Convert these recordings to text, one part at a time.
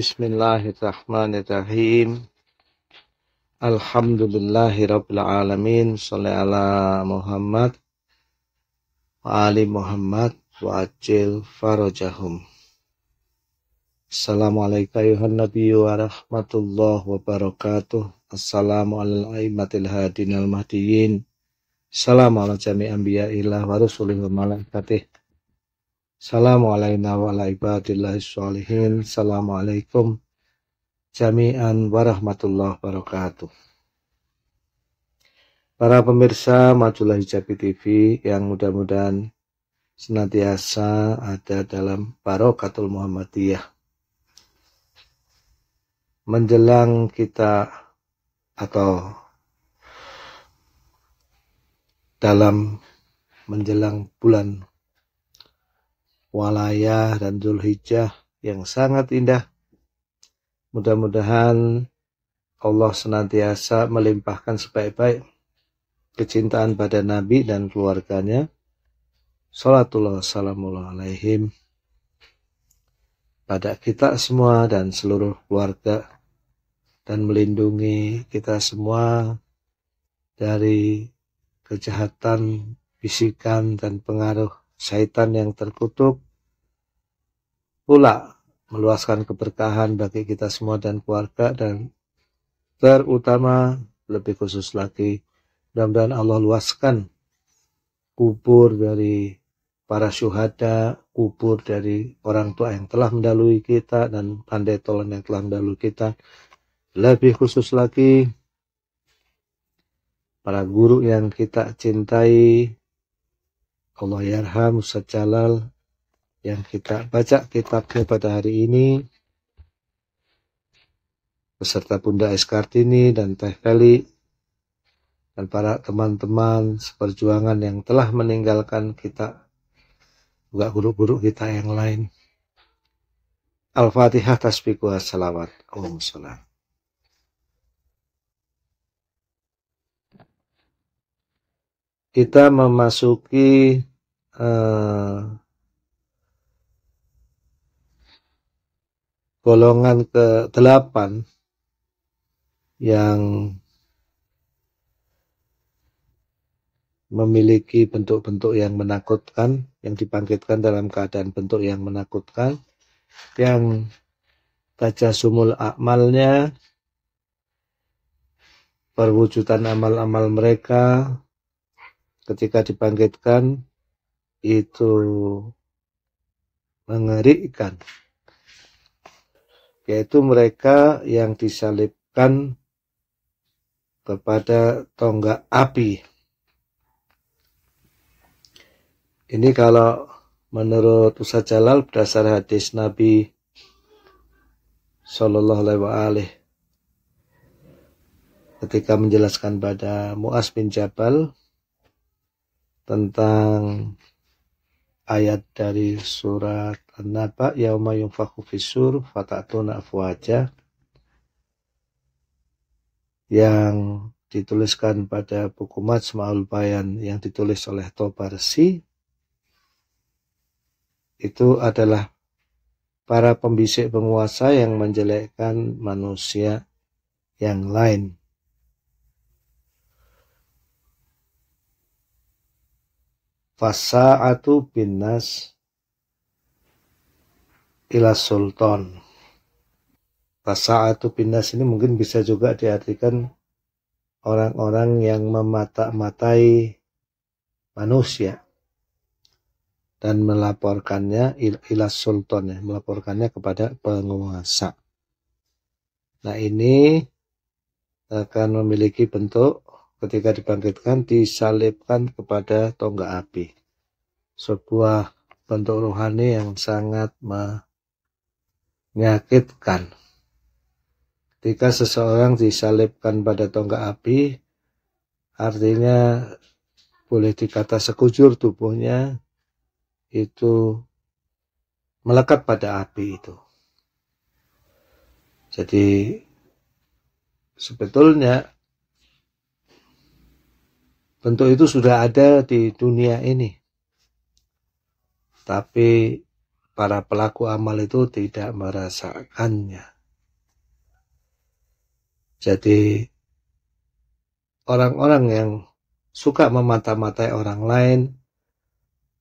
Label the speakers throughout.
Speaker 1: Bismillahirrahmanirrahim. Alhamdulillahirabbil alamin. Shalli ala Muhammad wa ali Muhammad wa ajil farajahum. Assalamualaikum ayuhan nabi wa rahmatullah wa barakatuh. Assalamu ala aimatil hadin al mahdiyin. Salam ala jami'an anbiya'illah wa rusulih malaikatih Assalamualaikum jami'an warahmatullahi wabarakatuh. Para pemirsa Majulah Hijabi TV yang mudah-mudahan senantiasa ada dalam Barokatul Muhammadiyah. Menjelang kita atau dalam menjelang bulan Walayah dan Zulhijjah yang sangat indah. Mudah-mudahan Allah senantiasa melimpahkan sebaik-baik kecintaan pada Nabi dan keluarganya. Salatullah salamullah alaihim. Pada kita semua dan seluruh keluarga dan melindungi kita semua dari kejahatan, bisikan, dan pengaruh syaitan yang terkutuk pula meluaskan keberkahan bagi kita semua dan keluarga dan terutama lebih khusus lagi mudah-mudahan Allah luaskan kubur dari para syuhada, kubur dari orang tua yang telah mendalui kita dan pandai tolan yang telah mendalui kita. Lebih khusus lagi para guru yang kita cintai, Allah Yarham Ustaz Jalal yang kita baca kitabnya pada hari ini beserta Bunda Eskartini dan Teh Feli dan para teman-teman seperjuangan yang telah meninggalkan kita juga guru-guru kita yang lain Al-Fatihah tasbih wa salawat Allahumma salam kita memasuki uh, golongan ke-8 yang memiliki bentuk-bentuk yang menakutkan, yang dibangkitkan dalam keadaan bentuk yang menakutkan, yang tajasumul akmalnya, perwujudan amal-amal mereka ketika dibangkitkan, itu mengerikan yaitu mereka yang disalibkan kepada tonggak api. Ini kalau menurut Ustaz Jalal berdasar hadis Nabi Shallallahu Alaihi Wasallam ketika menjelaskan pada Muas bin Jabal tentang ayat dari surat An-Naba yauma yunfakhu fisur fatatuna afwaja yang dituliskan pada buku Majma'ul Bayan yang ditulis oleh Tobarsi itu adalah para pembisik penguasa yang menjelekkan manusia yang lain. Fasa'atu bin nas ila sultan. Fasa'atu bin nas ini mungkin bisa juga diartikan orang-orang yang memata-matai manusia dan melaporkannya ila sultan ya, melaporkannya kepada penguasa. Nah, ini akan memiliki bentuk ketika dibangkitkan disalibkan kepada tonggak api. Sebuah bentuk rohani yang sangat menyakitkan. Ketika seseorang disalibkan pada tonggak api, artinya boleh dikata sekujur tubuhnya itu melekat pada api itu. Jadi sebetulnya Bentuk itu sudah ada di dunia ini. Tapi para pelaku amal itu tidak merasakannya. Jadi orang-orang yang suka memata-matai orang lain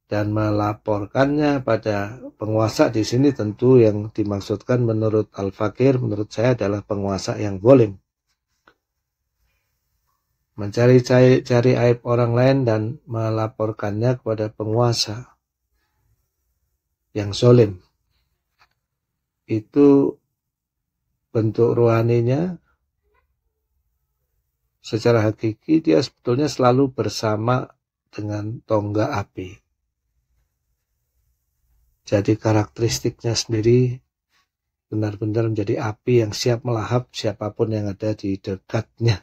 Speaker 1: dan melaporkannya pada penguasa di sini tentu yang dimaksudkan menurut Al-Fakir menurut saya adalah penguasa yang boleh mencari-cari aib orang lain dan melaporkannya kepada penguasa yang solim. Itu bentuk rohaninya secara hakiki dia sebetulnya selalu bersama dengan tongga api. Jadi karakteristiknya sendiri benar-benar menjadi api yang siap melahap siapapun yang ada di dekatnya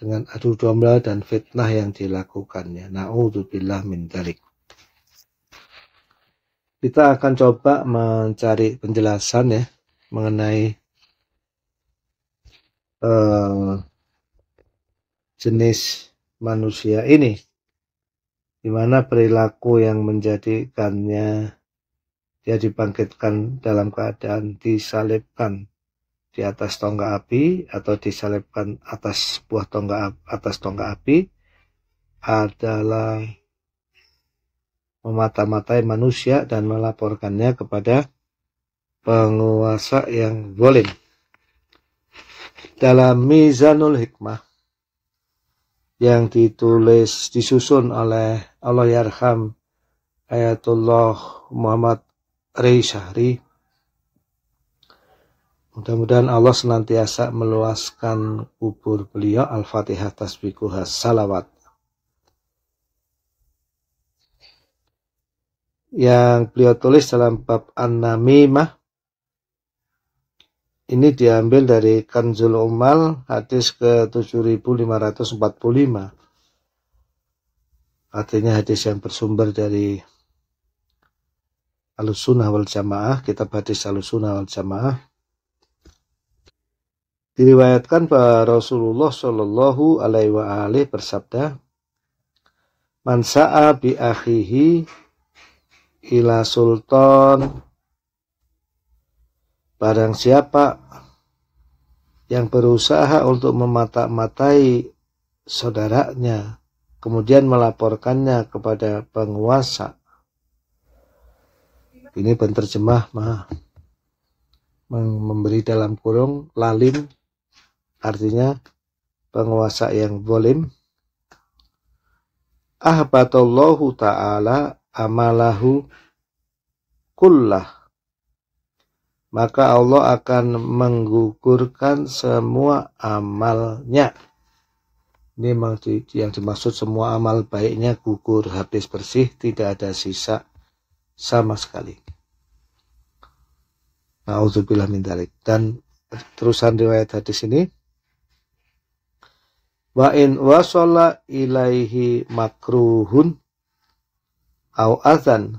Speaker 1: dengan adu domba dan fitnah yang dilakukannya. Na'udzubillah min dalik. Kita akan coba mencari penjelasan ya mengenai uh, jenis manusia ini. Di mana perilaku yang menjadikannya dia dibangkitkan dalam keadaan disalibkan di atas tonggak api atau disalipkan atas buah tonggak atas tonggak api adalah memata-matai manusia dan melaporkannya kepada penguasa yang zalim. Dalam Mizanul Hikmah yang ditulis disusun oleh Allah Yarham Ayatullah Muhammad Reisahri Mudah-mudahan Allah senantiasa meluaskan kubur beliau. Al-Fatihah tasbikuha salawat. Yang beliau tulis dalam bab An-Namimah. Ini diambil dari Kanzul Umal hadis ke 7545. Artinya hadis yang bersumber dari Al-Sunnah wal Jamaah, kitab hadis Al-Sunnah wal Jamaah Diriwayatkan bahwa Rasulullah Shallallahu alaihi Wasallam bersabda, "Mansaa bi akhihi ila sultan" Barang siapa yang berusaha untuk memata-matai saudaranya, kemudian melaporkannya kepada penguasa. Ini penterjemah mah memberi dalam kurung lalim artinya penguasa yang bolim. ahbatallahu ta'ala amalahu kullah maka Allah akan menggugurkan semua amalnya ini yang dimaksud semua amal baiknya gugur habis bersih tidak ada sisa sama sekali min Dan terusan riwayat hadis ini wa in wasala ilaihi makruhun au azan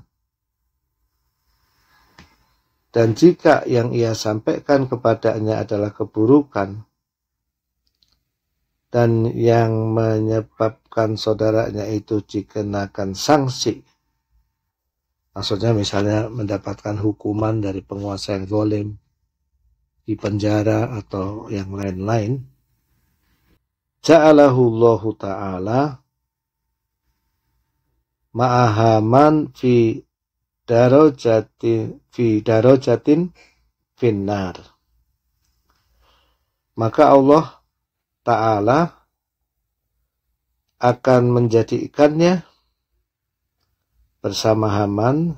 Speaker 1: dan jika yang ia sampaikan kepadanya adalah keburukan dan yang menyebabkan saudaranya itu dikenakan sanksi maksudnya misalnya mendapatkan hukuman dari penguasa yang golem di penjara atau yang lain-lain ja'alahu Allah taala ma'ahaman fi darojatin fi darojatin finnar maka Allah taala akan menjadikannya bersama Haman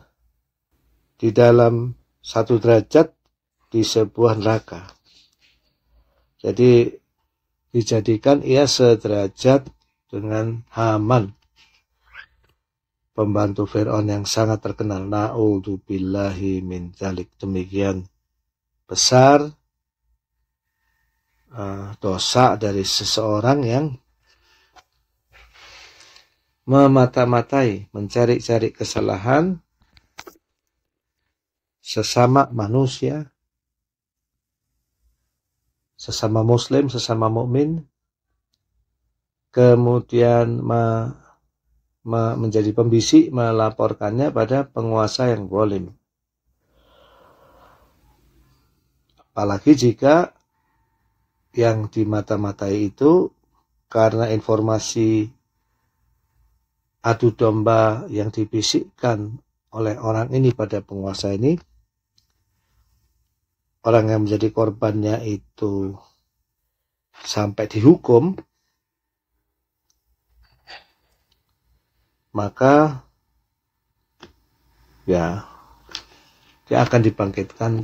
Speaker 1: di dalam satu derajat di sebuah neraka. Jadi dijadikan ia sederajat dengan Haman, pembantu Fir'aun yang sangat terkenal. Na'udzubillahi min dalik Demikian besar uh, dosa dari seseorang yang memata-matai, mencari-cari kesalahan sesama manusia sesama muslim, sesama mukmin, kemudian me, me, menjadi pembisik melaporkannya pada penguasa yang boleh. Apalagi jika yang dimata-matai itu karena informasi adu domba yang dibisikkan oleh orang ini pada penguasa ini orang yang menjadi korbannya itu sampai dihukum, maka ya dia akan dibangkitkan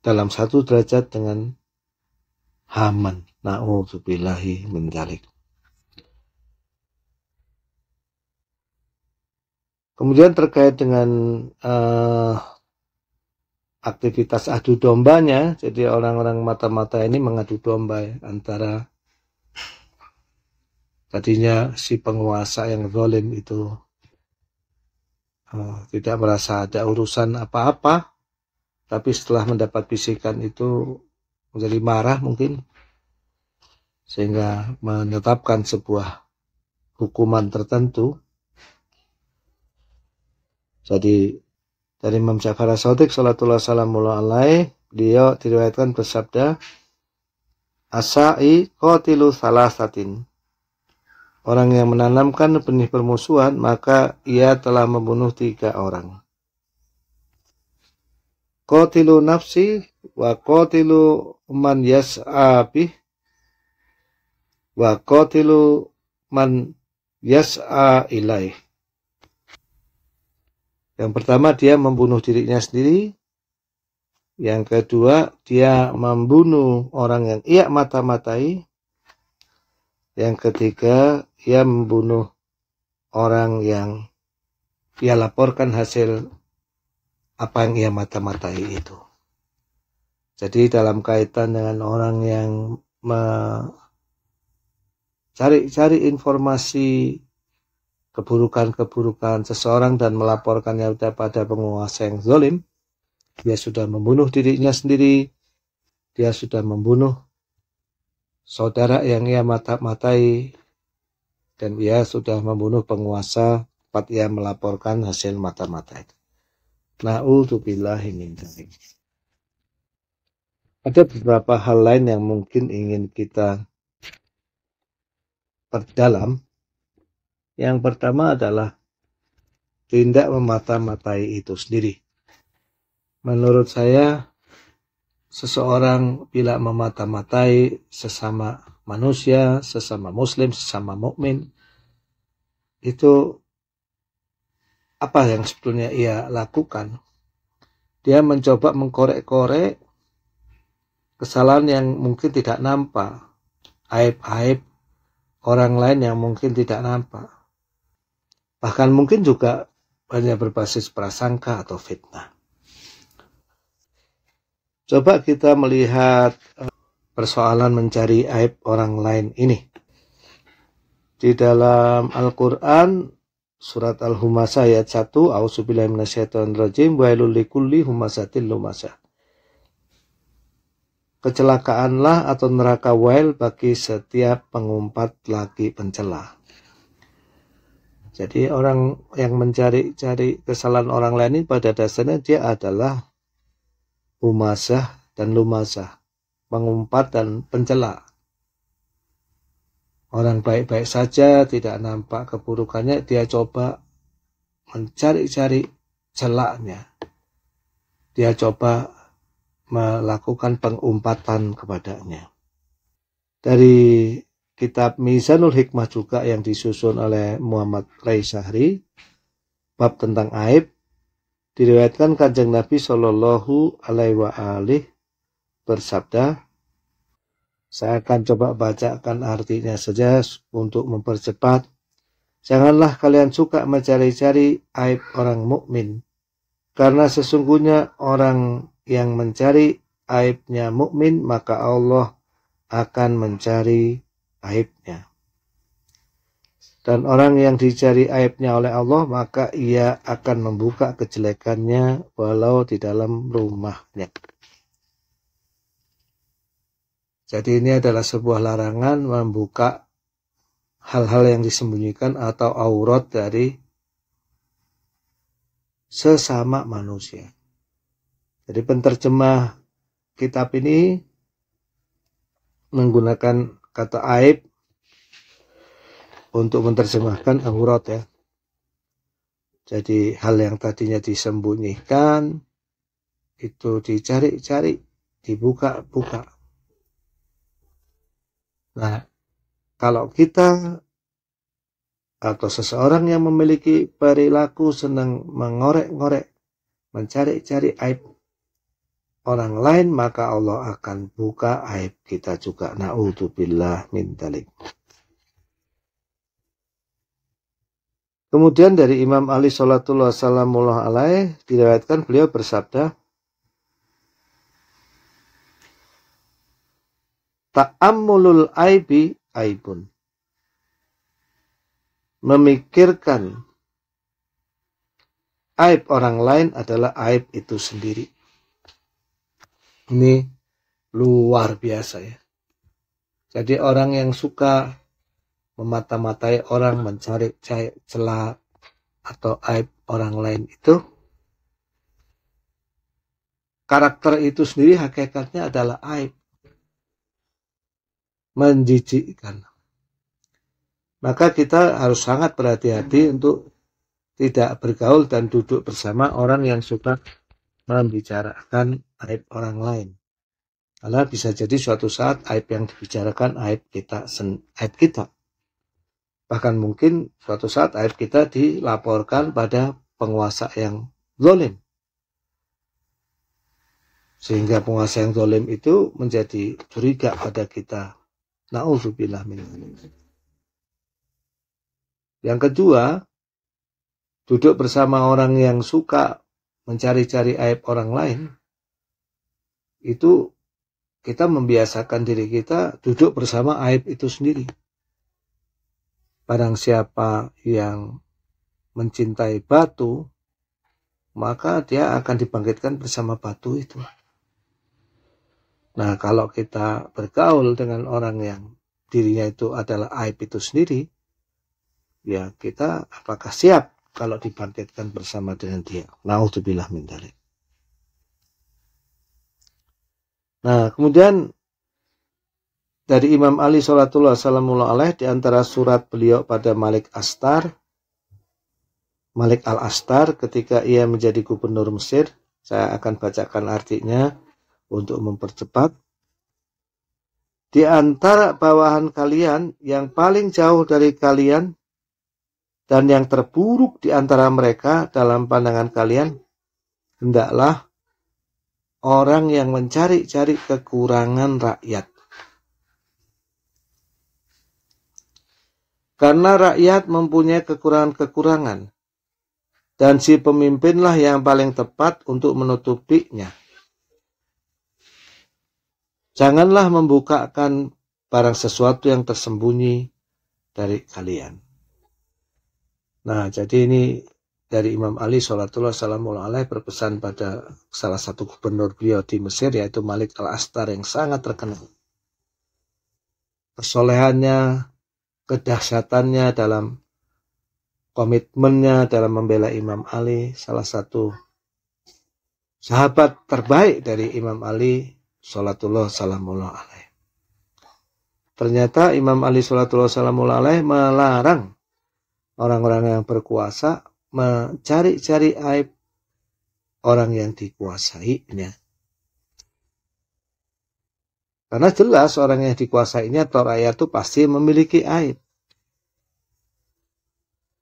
Speaker 1: dalam satu derajat dengan Haman. Na'udzubillahi minzalik Kemudian terkait dengan uh, aktivitas adu dombanya jadi orang-orang mata-mata ini mengadu domba ya, antara tadinya si penguasa yang zalim itu oh, tidak merasa ada urusan apa-apa tapi setelah mendapat bisikan itu menjadi marah mungkin sehingga menetapkan sebuah hukuman tertentu jadi dari Imam Ja'far As-Sadiq salatullah salamullahi alaih, dia diriwayatkan bersabda, Asa'i salah salasatin. Orang yang menanamkan benih permusuhan, maka ia telah membunuh tiga orang. Kotilu nafsi wa kotilu man yas'abih wa kotilu man yas'a ilaih. Yang pertama dia membunuh dirinya sendiri. Yang kedua dia membunuh orang yang ia mata-matai. Yang ketiga ia membunuh orang yang ia laporkan hasil apa yang ia mata-matai itu. Jadi dalam kaitan dengan orang yang mencari cari informasi keburukan-keburukan seseorang dan melaporkannya kepada penguasa yang zolim, dia sudah membunuh dirinya sendiri, dia sudah membunuh saudara yang ia mata-matai, dan ia sudah membunuh penguasa tempat ia melaporkan hasil mata-mata itu. ingin min Ada beberapa hal lain yang mungkin ingin kita perdalam yang pertama adalah tindak memata-matai itu sendiri. Menurut saya, seseorang bila memata-matai sesama manusia, sesama muslim, sesama mukmin itu apa yang sebetulnya ia lakukan? Dia mencoba mengkorek-korek kesalahan yang mungkin tidak nampak, aib-aib orang lain yang mungkin tidak nampak. Bahkan mungkin juga hanya berbasis prasangka atau fitnah. Coba kita melihat eh, persoalan mencari aib orang lain ini. Di dalam Al-Quran, surat Al-Humasa ayat 1, rajim rajim, wa'ilulikulli humasatil lumasa. Kecelakaanlah atau neraka wail bagi setiap pengumpat lagi pencelah. Jadi orang yang mencari-cari kesalahan orang lain ini pada dasarnya dia adalah umasah dan lumasah, pengumpat dan pencela. Orang baik-baik saja tidak nampak keburukannya, dia coba mencari-cari celaknya. Dia coba melakukan pengumpatan kepadanya. Dari kitab Mizanul Hikmah juga yang disusun oleh Muhammad Rai Sahri bab tentang aib diriwayatkan kanjeng Nabi Shallallahu Alaihi wa alih, bersabda saya akan coba bacakan artinya saja untuk mempercepat janganlah kalian suka mencari-cari aib orang mukmin karena sesungguhnya orang yang mencari aibnya mukmin maka Allah akan mencari aibnya. Dan orang yang dicari aibnya oleh Allah, maka ia akan membuka kejelekannya walau di dalam rumahnya. Jadi ini adalah sebuah larangan membuka hal-hal yang disembunyikan atau aurat dari sesama manusia. Jadi penterjemah kitab ini menggunakan kata aib untuk menerjemahkan aurat ya. Jadi hal yang tadinya disembunyikan itu dicari-cari, dibuka-buka. Nah, kalau kita atau seseorang yang memiliki perilaku senang mengorek-ngorek, mencari-cari aib orang lain maka Allah akan buka aib kita juga. Na'udzubillah min dalik. Kemudian dari Imam Ali wasallam Salamullah alai diriwayatkan beliau bersabda, Ta'ammulul aibi aibun. Memikirkan aib orang lain adalah aib itu sendiri. Ini luar biasa ya. Jadi orang yang suka memata-matai orang mencari celah atau aib orang lain itu karakter itu sendiri hakikatnya adalah aib menjijikkan maka kita harus sangat berhati-hati untuk tidak bergaul dan duduk bersama orang yang suka membicarakan aib orang lain. Karena bisa jadi suatu saat aib yang dibicarakan aib kita aib kita. Bahkan mungkin suatu saat aib kita dilaporkan pada penguasa yang zolim. Sehingga penguasa yang zolim itu menjadi curiga pada kita. Na'udzubillah min Yang kedua, duduk bersama orang yang suka mencari-cari aib orang lain, itu kita membiasakan diri kita duduk bersama aib itu sendiri. Barang siapa yang mencintai batu, maka dia akan dibangkitkan bersama batu itu. Nah, kalau kita bergaul dengan orang yang dirinya itu adalah aib itu sendiri, ya kita apakah siap kalau dibangkitkan bersama dengan dia. Nauzubillah min dalik. Nah, kemudian dari Imam Ali Salatullah alaihi Wasallam di antara surat beliau pada Malik Astar, Malik Al-Astar ketika ia menjadi gubernur Mesir, saya akan bacakan artinya untuk mempercepat. Di antara bawahan kalian yang paling jauh dari kalian dan yang terburuk di antara mereka dalam pandangan kalian hendaklah orang yang mencari-cari kekurangan rakyat karena rakyat mempunyai kekurangan-kekurangan dan si pemimpinlah yang paling tepat untuk menutupinya. Janganlah membukakan barang sesuatu yang tersembunyi dari kalian. Nah, jadi ini dari Imam Ali Salatullah Salamul Alaihi berpesan pada salah satu gubernur beliau di Mesir yaitu Malik Al-Astar yang sangat terkenal. Kesolehannya, kedahsyatannya dalam komitmennya dalam membela Imam Ali salah satu sahabat terbaik dari Imam Ali Salatullah Salamul Alaihi. Ternyata Imam Ali Salatullah Salamul Alaihi melarang orang-orang yang berkuasa mencari-cari aib orang yang dikuasainya. Karena jelas orang yang dikuasainya atau rakyat itu pasti memiliki aib.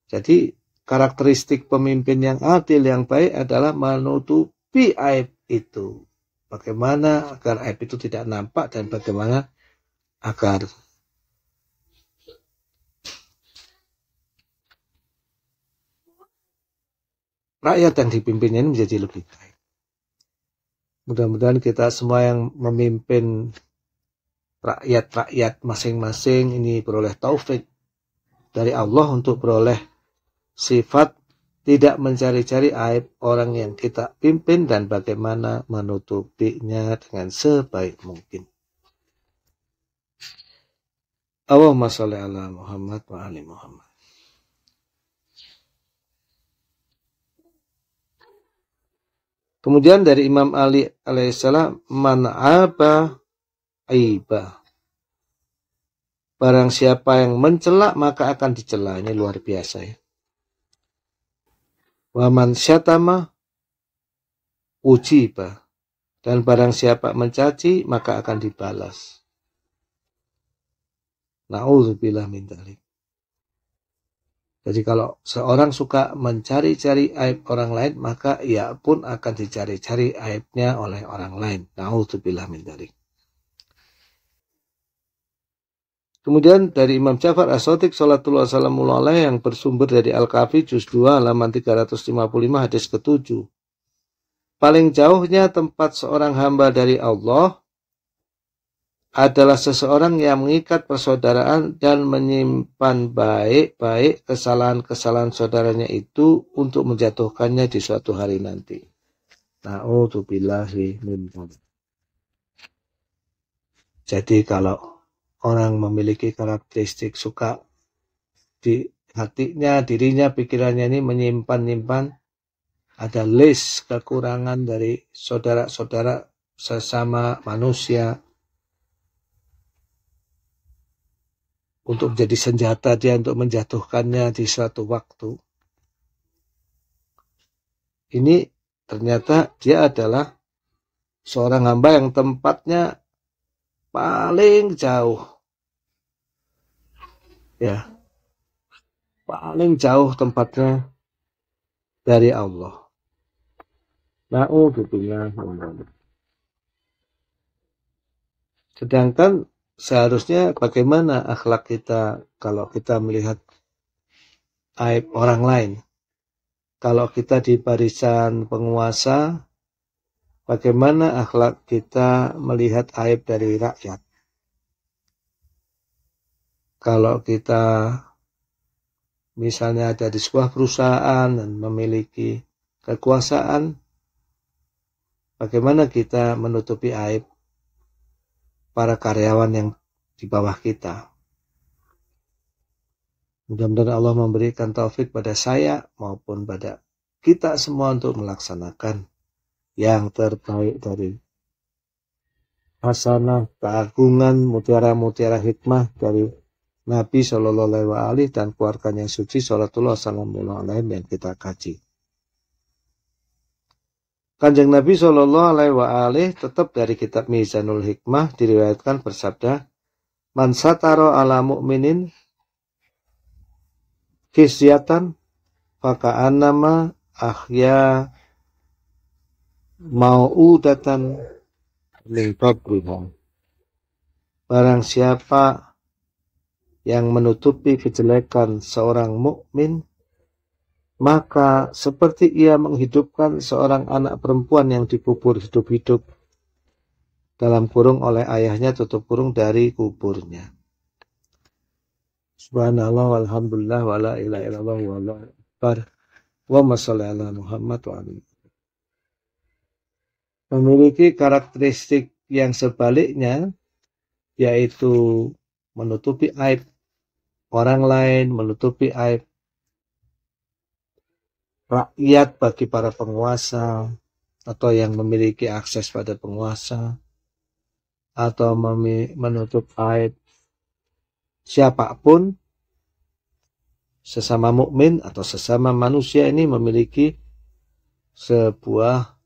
Speaker 1: Jadi karakteristik pemimpin yang adil yang baik adalah menutupi aib itu. Bagaimana agar aib itu tidak nampak dan bagaimana agar rakyat yang dipimpinnya ini menjadi lebih baik. Mudah-mudahan kita semua yang memimpin rakyat-rakyat masing-masing ini beroleh taufik dari Allah untuk beroleh sifat tidak mencari-cari aib orang yang kita pimpin dan bagaimana menutupinya dengan sebaik mungkin. Allahumma sholli ala Muhammad wa ali Muhammad. Kemudian dari Imam Ali alaihissalam, mana apa aiba. Barang siapa yang mencela maka akan dicela. Ini luar biasa ya. Wa man syatama ujiba. Dan barang siapa mencaci maka akan dibalas. Na'udzubillah min dzalik. Jadi kalau seorang suka mencari-cari aib orang lain, maka ia pun akan dicari-cari aibnya oleh orang lain. Na'udzubillah min dalik. Kemudian dari Imam Ja'far As-Sadiq Salatullah yang bersumber dari Al-Kafi Juz 2 halaman 355 hadis ke-7. Paling jauhnya tempat seorang hamba dari Allah adalah seseorang yang mengikat persaudaraan dan menyimpan baik-baik kesalahan-kesalahan saudaranya itu untuk menjatuhkannya di suatu hari nanti. Na'udzubillahi min Jadi kalau orang memiliki karakteristik suka di hatinya, dirinya, pikirannya ini menyimpan-nyimpan ada list kekurangan dari saudara-saudara sesama manusia, untuk menjadi senjata dia untuk menjatuhkannya di suatu waktu. Ini ternyata dia adalah seorang hamba yang tempatnya paling jauh. Ya. Paling jauh tempatnya dari Allah. Nah, oh, Sedangkan seharusnya bagaimana akhlak kita kalau kita melihat aib orang lain. Kalau kita di barisan penguasa, bagaimana akhlak kita melihat aib dari rakyat? Kalau kita misalnya ada di sebuah perusahaan dan memiliki kekuasaan, bagaimana kita menutupi aib para karyawan yang di bawah kita. Mudah-mudahan Allah memberikan taufik pada saya maupun pada kita semua untuk melaksanakan yang terbaik dari hasanah, keagungan, mutiara-mutiara hikmah dari Nabi Shallallahu Alaihi Wasallam dan keluarganya yang suci Salatullah Alaihi Wasallam yang kita kaji. Kanjeng Nabi Shallallahu Alaihi Wasallam tetap dari kitab Mizanul Hikmah diriwayatkan bersabda, "Man sataro ala mu'minin khisyatan nama ahya mau udatan lingkab Barang siapa yang menutupi kejelekan seorang mukmin, maka seperti ia menghidupkan seorang anak perempuan yang dikubur hidup-hidup dalam kurung oleh ayahnya tutup kurung dari kuburnya. Subhanallah walhamdulillah wala ilaha illallah wala akbar. Wa Muhammad wa Memiliki karakteristik yang sebaliknya yaitu menutupi aib orang lain, menutupi aib rakyat bagi para penguasa atau yang memiliki akses pada penguasa atau menutup aib siapapun sesama mukmin atau sesama manusia ini memiliki sebuah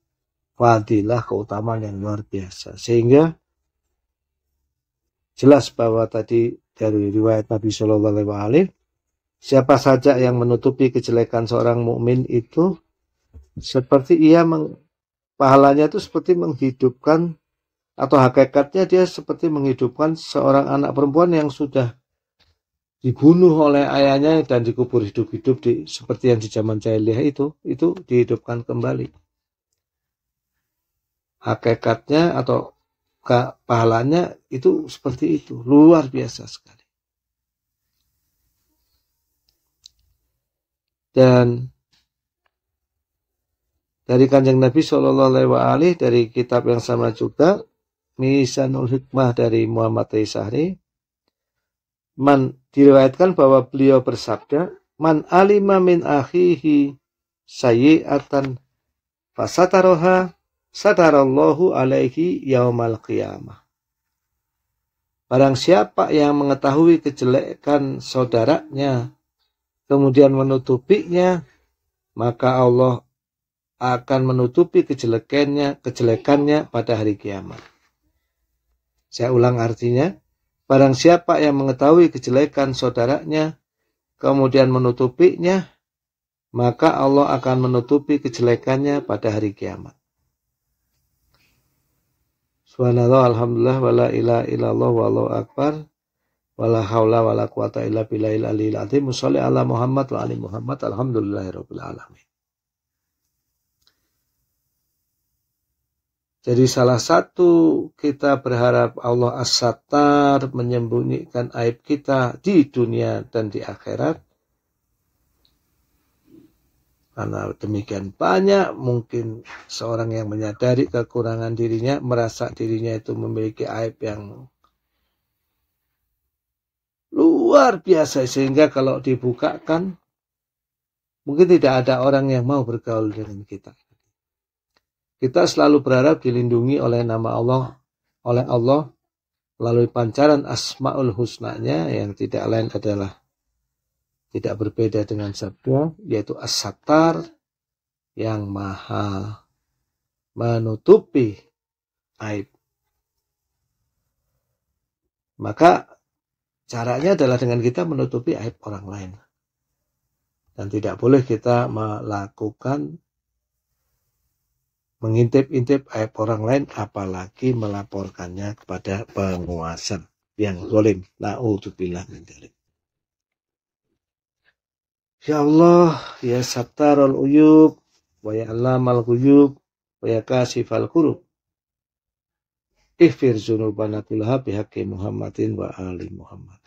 Speaker 1: fadilah keutamaan yang luar biasa sehingga jelas bahwa tadi dari riwayat Nabi Shallallahu Alaihi Wasallam Siapa saja yang menutupi kejelekan seorang mukmin itu seperti ia meng, pahalanya itu seperti menghidupkan atau hakikatnya dia seperti menghidupkan seorang anak perempuan yang sudah dibunuh oleh ayahnya dan dikubur hidup-hidup di, seperti yang di zaman jahiliyah itu itu dihidupkan kembali hakikatnya atau pahalanya itu seperti itu luar biasa sekali dan dari kanjeng Nabi Shallallahu Alaihi Wasallam dari kitab yang sama juga Misanul Hikmah dari Muhammad Risahri man diriwayatkan bahwa beliau bersabda man alima min akhihi sayyatan fasataroha satarallahu alaihi yaumal qiyamah Barang siapa yang mengetahui kejelekan saudaranya kemudian menutupinya, maka Allah akan menutupi kejelekannya, kejelekannya pada hari kiamat. Saya ulang artinya, barang siapa yang mengetahui kejelekan saudaranya, kemudian menutupinya, maka Allah akan menutupi kejelekannya pada hari kiamat. Subhanallah, Alhamdulillah, wala ilaha illallah, wallahu akbar wala haula wala quwata illa billahil aliyil azim musalli ala Muhammad wa ali Muhammad alhamdulillahirabbil alamin Jadi salah satu kita berharap Allah as-sattar menyembunyikan aib kita di dunia dan di akhirat. Karena demikian banyak mungkin seorang yang menyadari kekurangan dirinya merasa dirinya itu memiliki aib yang luar biasa sehingga kalau dibukakan mungkin tidak ada orang yang mau bergaul dengan kita. Kita selalu berharap dilindungi oleh nama Allah, oleh Allah melalui pancaran asmaul husnanya yang tidak lain adalah tidak berbeda dengan sabda yaitu as-sattar yang maha menutupi aib. Maka Caranya adalah dengan kita menutupi aib orang lain. Dan tidak boleh kita melakukan mengintip-intip aib orang lain apalagi melaporkannya kepada penguasa yang zalim. Nauzubillah min dzalik. Ya Allah, ya Sattarul Uyub, wa ya Allamal Ghuyub, wa ya Kasifal Kurub. Ihfir zunubana kullaha bihaqqi Muhammadin wa ali Muhammad.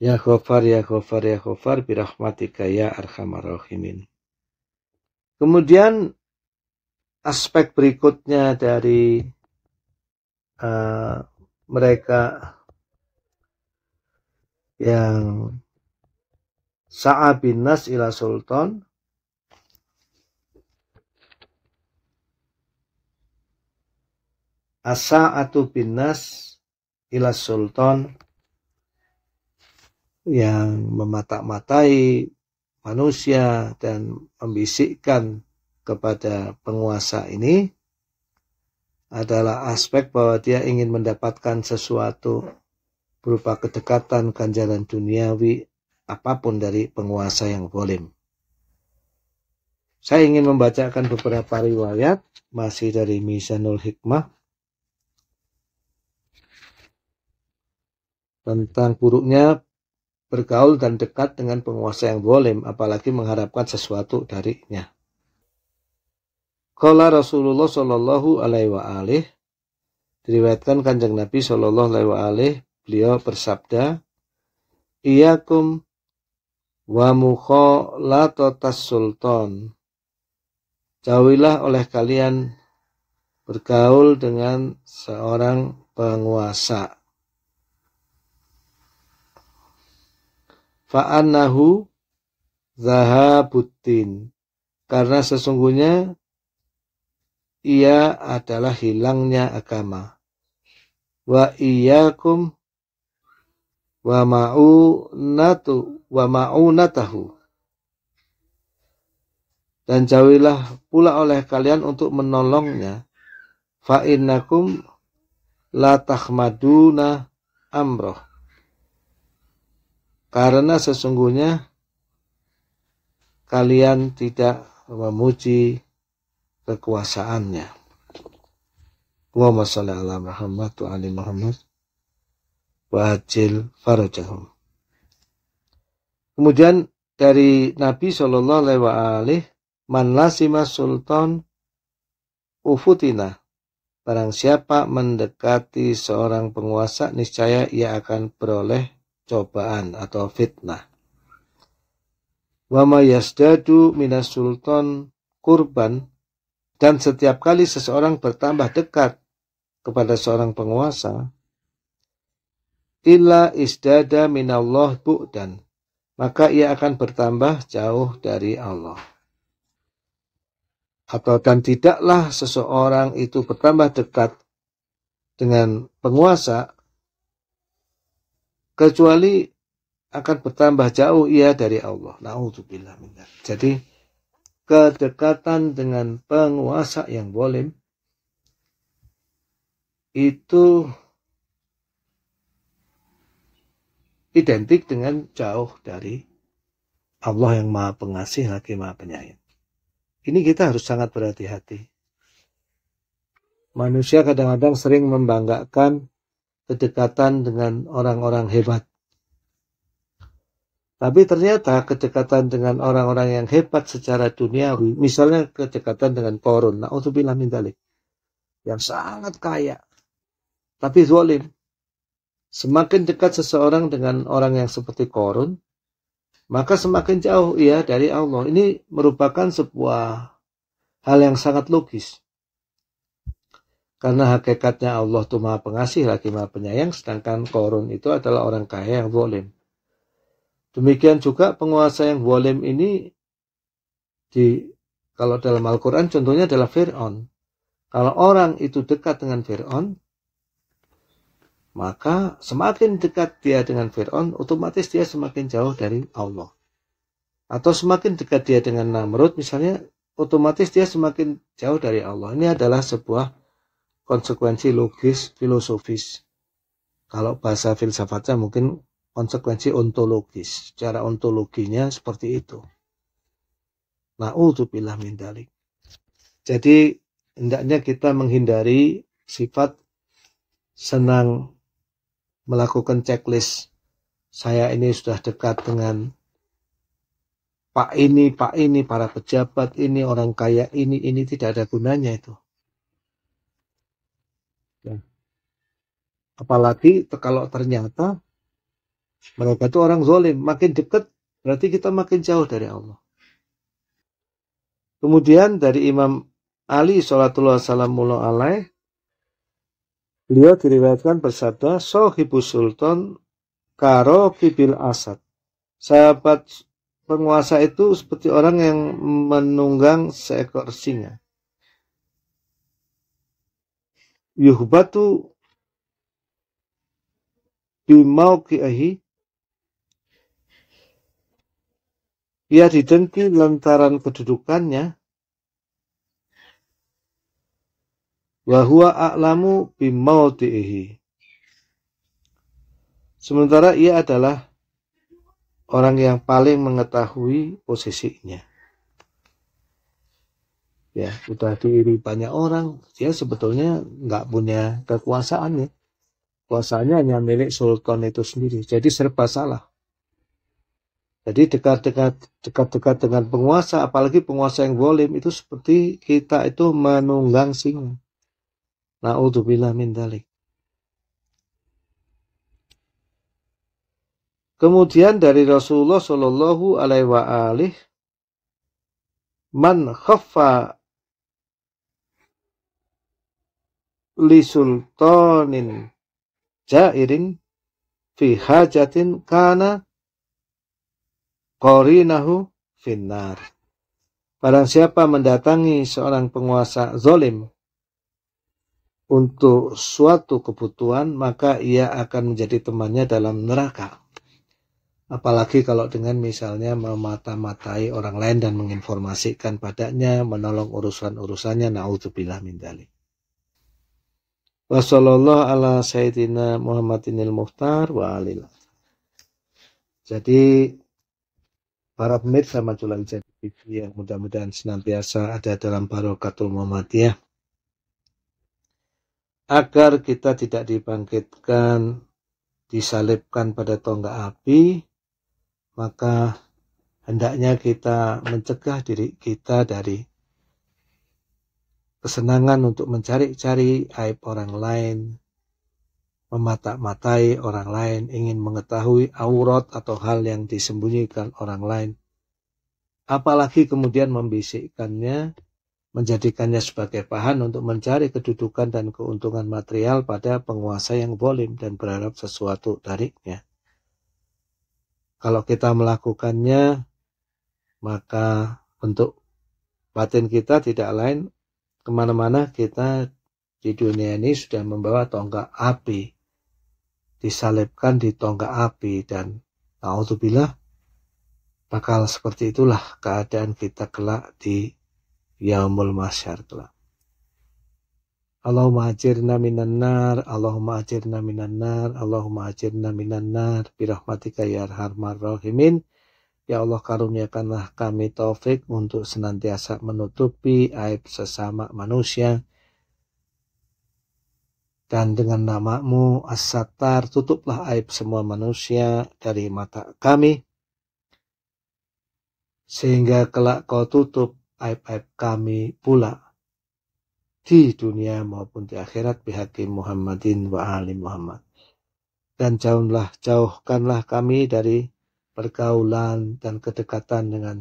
Speaker 1: Ya Ghafar, Ya Ghafar, Ya Ghafar, birahmatika Ya Arhamar Rahimin. Kemudian aspek berikutnya dari uh, mereka yang Sa'ab bin Nas ila Sultan Asa'atu bin Nas ila Sultan yang memata-matai manusia dan membisikkan kepada penguasa ini adalah aspek bahwa dia ingin mendapatkan sesuatu berupa kedekatan ganjaran duniawi apapun dari penguasa yang boleh. Saya ingin membacakan beberapa riwayat masih dari Misanul Hikmah tentang buruknya bergaul dan dekat dengan penguasa yang boleh, apalagi mengharapkan sesuatu darinya. Kala Rasulullah Shallallahu Alaihi Wasallam diriwayatkan kanjeng Nabi Shallallahu Alaihi Wasallam beliau bersabda, Iyakum wa mukhallatatas sultan. Jauhilah oleh kalian bergaul dengan seorang penguasa fa'annahu zahabutin karena sesungguhnya ia adalah hilangnya agama wa iyyakum wa ma'unatu wa ma'unatahu dan jauhilah pula oleh kalian untuk menolongnya fa innakum la tahmaduna amroh karena sesungguhnya kalian tidak memuji kekuasaannya. Allahumma salli ala Muhammad wa ali Muhammad wa ajil farajahum. Kemudian dari Nabi Shallallahu Alaihi Wasallam, man lasima sultan ufutina. Barang siapa mendekati seorang penguasa, niscaya ia akan beroleh cobaan atau fitnah. Wama yasdadu minas sultan kurban dan setiap kali seseorang bertambah dekat kepada seorang penguasa illa isdada minallah bu'dan maka ia akan bertambah jauh dari Allah atau dan tidaklah seseorang itu bertambah dekat dengan penguasa kecuali akan bertambah jauh ia dari Allah. Nauzubillah minzalik. Jadi kedekatan dengan penguasa yang boleh itu identik dengan jauh dari Allah yang maha pengasih lagi maha penyayang. Ini kita harus sangat berhati-hati. Manusia kadang-kadang sering membanggakan kedekatan dengan orang-orang hebat. Tapi ternyata kedekatan dengan orang-orang yang hebat secara duniawi, misalnya kedekatan dengan korun, na'udzubillah min dalik, yang sangat kaya, tapi zolim. Semakin dekat seseorang dengan orang yang seperti korun, maka semakin jauh ia dari Allah. Ini merupakan sebuah hal yang sangat logis. Karena hakikatnya Allah itu maha pengasih lagi maha penyayang, sedangkan korun itu adalah orang kaya yang zalim. Demikian juga penguasa yang zalim ini di kalau dalam Al-Quran contohnya adalah Fir'aun. Kalau orang itu dekat dengan Fir'aun, maka semakin dekat dia dengan Fir'aun, otomatis dia semakin jauh dari Allah. Atau semakin dekat dia dengan Namrud, misalnya, otomatis dia semakin jauh dari Allah. Ini adalah sebuah konsekuensi logis filosofis. Kalau bahasa filsafatnya mungkin konsekuensi ontologis. Secara ontologinya seperti itu. Nah, untuk min dalik. Jadi hendaknya kita menghindari sifat senang melakukan checklist. Saya ini sudah dekat dengan Pak ini, Pak ini, para pejabat ini, orang kaya ini, ini tidak ada gunanya itu. Ya. Apalagi kalau ternyata mereka itu orang zolim, makin dekat berarti kita makin jauh dari Allah. Kemudian dari Imam Ali Salatullah mulu alai, beliau diriwayatkan bersabda, Sohibu Sultan Karo Bibil Asad. Sahabat penguasa itu seperti orang yang menunggang seekor singa. yuhbatu bimauqiahi ia didengki lantaran kedudukannya wa huwa a'lamu bimautihi sementara ia adalah orang yang paling mengetahui posisinya ya udah diiri banyak orang dia sebetulnya nggak punya kekuasaan ya kuasanya hanya milik sultan itu sendiri jadi serba salah jadi dekat-dekat dekat-dekat dengan penguasa apalagi penguasa yang boleh itu seperti kita itu menunggang singa naudzubillah min dalik Kemudian dari Rasulullah Shallallahu Alaihi Wasallam, man khafa lisultanin jairin fi hajatin kana korinahu finnar. Barang siapa mendatangi seorang penguasa zolim untuk suatu kebutuhan, maka ia akan menjadi temannya dalam neraka. Apalagi kalau dengan misalnya memata-matai orang lain dan menginformasikan padanya, menolong urusan-urusannya, na'udzubillah min dalik. Wassalamualaikum ala sayyidina Muhammadinil Muhtar wa alil. Jadi para pemirsa majulah jadi TV yang mudah-mudahan senantiasa ada dalam barokatul Muhammadiyah agar kita tidak dibangkitkan disalibkan pada tonggak api maka hendaknya kita mencegah diri kita dari kesenangan untuk mencari-cari aib orang lain, memata-matai orang lain, ingin mengetahui aurat atau hal yang disembunyikan orang lain. Apalagi kemudian membisikkannya, menjadikannya sebagai bahan untuk mencari kedudukan dan keuntungan material pada penguasa yang bolim dan berharap sesuatu darinya. Kalau kita melakukannya, maka bentuk batin kita tidak lain kemana-mana kita di dunia ini sudah membawa tonggak api disalibkan di tonggak api dan naudzubillah bakal seperti itulah keadaan kita kelak di yaumul masyar kelak. Allahumma ajirna minan nar, Allahumma ajirna minan nar, Allahumma ajirna minan nar, birahmatika ya arhamar rahimin. Ya Allah karuniakanlah kami taufik untuk senantiasa menutupi aib sesama manusia. Dan dengan namamu As-Sattar tutuplah aib semua manusia dari mata kami. Sehingga kelak kau tutup aib-aib kami pula di dunia maupun di akhirat Bihaki Muhammadin wa ali Muhammad. Dan jauhlah, jauhkanlah kami dari pergaulan dan kedekatan dengan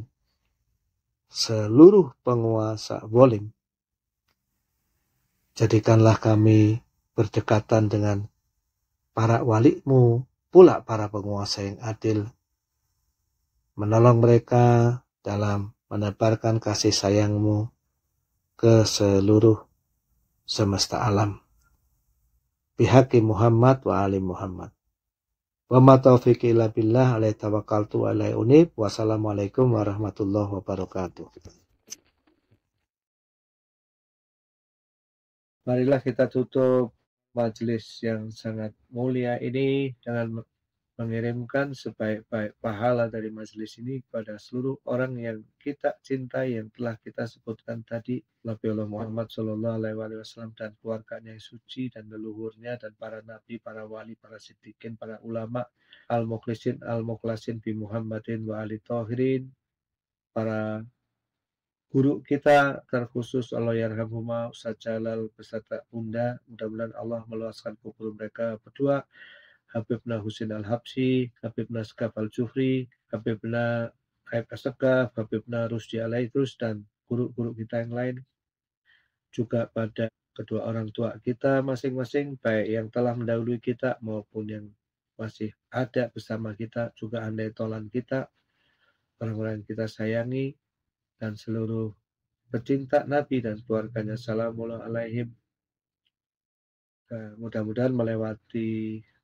Speaker 1: seluruh penguasa bolim. Jadikanlah kami berdekatan dengan para walikmu, pula para penguasa yang adil. Menolong mereka dalam menebarkan kasih sayangmu ke seluruh semesta alam. Bihaki Muhammad wa Ali Muhammad. Wa ma taufiqi illa billah alaihi tawakkaltu wa alaihi unib. Wassalamualaikum warahmatullahi wabarakatuh. Marilah kita tutup majelis yang sangat mulia ini dengan mengirimkan sebaik-baik pahala dari majelis ini kepada seluruh orang yang kita cintai yang telah kita sebutkan tadi Nabi Allah Muhammad Shallallahu Alaihi Wasallam dan keluarganya yang suci dan leluhurnya dan para nabi, para wali, para sidikin, para ulama al mukhlisin al mukhlasin bi Muhammadin wa ali tohirin para guru kita terkhusus Allah Yarhamhuma Ustaz Jalal beserta Bunda mudah-mudahan Allah meluaskan kubur mereka berdua Habibna Husin Al-Habsi, Habibna Skaf Al-Jufri, Habibna Aib Asakaf, Habibna Rusdi terus dan guru-guru kita yang lain. Juga pada kedua orang tua kita masing-masing, baik yang telah mendahului kita maupun yang masih ada bersama kita, juga andai tolan kita, orang-orang yang kita sayangi, dan seluruh pecinta Nabi dan keluarganya. Assalamualaikum. Eh, mudah-mudahan melewati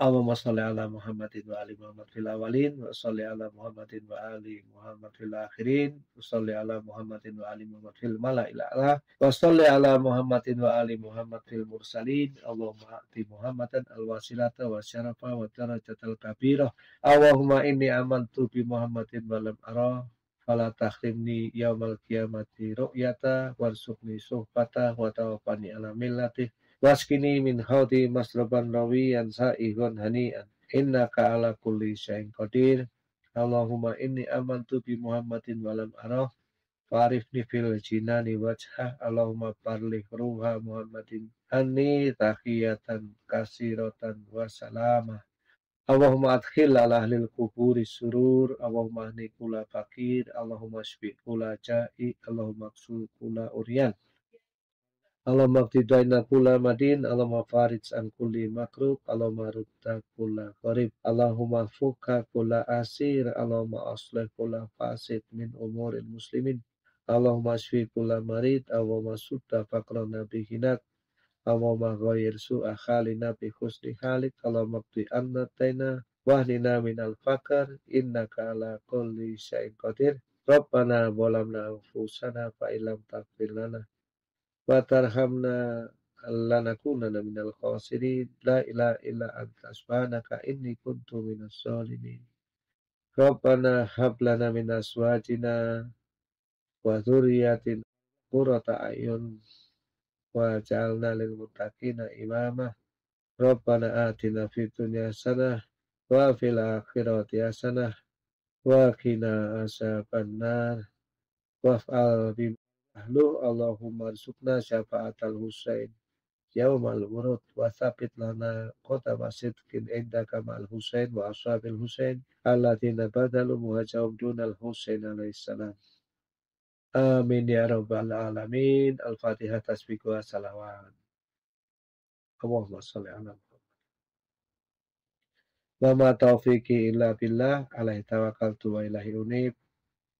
Speaker 1: Allahumma sholli ala Muhammadin wa ali Muhammad fil awalin wa sholli ala Muhammadin wa ali Muhammad fil akhirin wa sholli ala Muhammadin wa ali Muhammad fil mala'il a'la wa sholli ala Muhammadin wa ali Muhammad fil mursalin Allahumma ati Muhammadan al wasilata wa syarafa wa al kabirah Allahumma inni amantu bi Muhammadin wa lam ara fala takhrimni yaumal qiyamati ru'yata warzuqni suhbata wa tawaffani ala millatih Waskini min haudi masraban rawiyan sa'ihun an Inna ala kulli syai'in qadir. Allahumma inni amantu bi Muhammadin walam arah. Farifni fil jinani wajah. Allahumma parlih ruha Muhammadin. Anni tahiyatan kasiratan wasalamah. Allahumma adkhil ala ahlil kuburi surur, Allahumma ahni kula fakir, Allahumma syfi kula ja'i, Allahumma ksu kula uryan. Allahumma qtidaina kula madin, Allahumma farij an kulli Allah Allahumma rudda kula qarib, Allahumma fuka kula asir, Allahumma aslih kula fasid min umuril muslimin. Allahumma shfi kula marid, Allahumma sudda nabi hinat, Allahumma ghayir su'a khalina nabi husni khalik, Allahumma qti anna taina, wahdina minal fakar, innaka ala kulli syai'in qadir. Rabbana bolamna anfusana fa'ilam takfir lana. Watarhamna lanakunana minal khasirin. La ilaha illa anta subhanaka inni kuntu minas zalimin. Rabbana hablana minas wajina wa zuriyatin kurata a'yun waj'alna lil mutakina imamah Rabbana atina fid dunya sanah wa fil akhirati hasanah wa qina azabannar waf'al bim Nahnu Allahumma rizukna syafa'atal Husain yaumal wurud wa thabit lana kota sidqin indaka ma'al Husain wa ashabil Husain allatina badalu muhajahum dunal Husain alaihissalam. Amin ya rabbal alamin. Al-Fatihah tasbihu wa salawat. Allahumma salli ala Wa ma taufiqi illa billah alaihi tawakkaltu wa ilahi unib.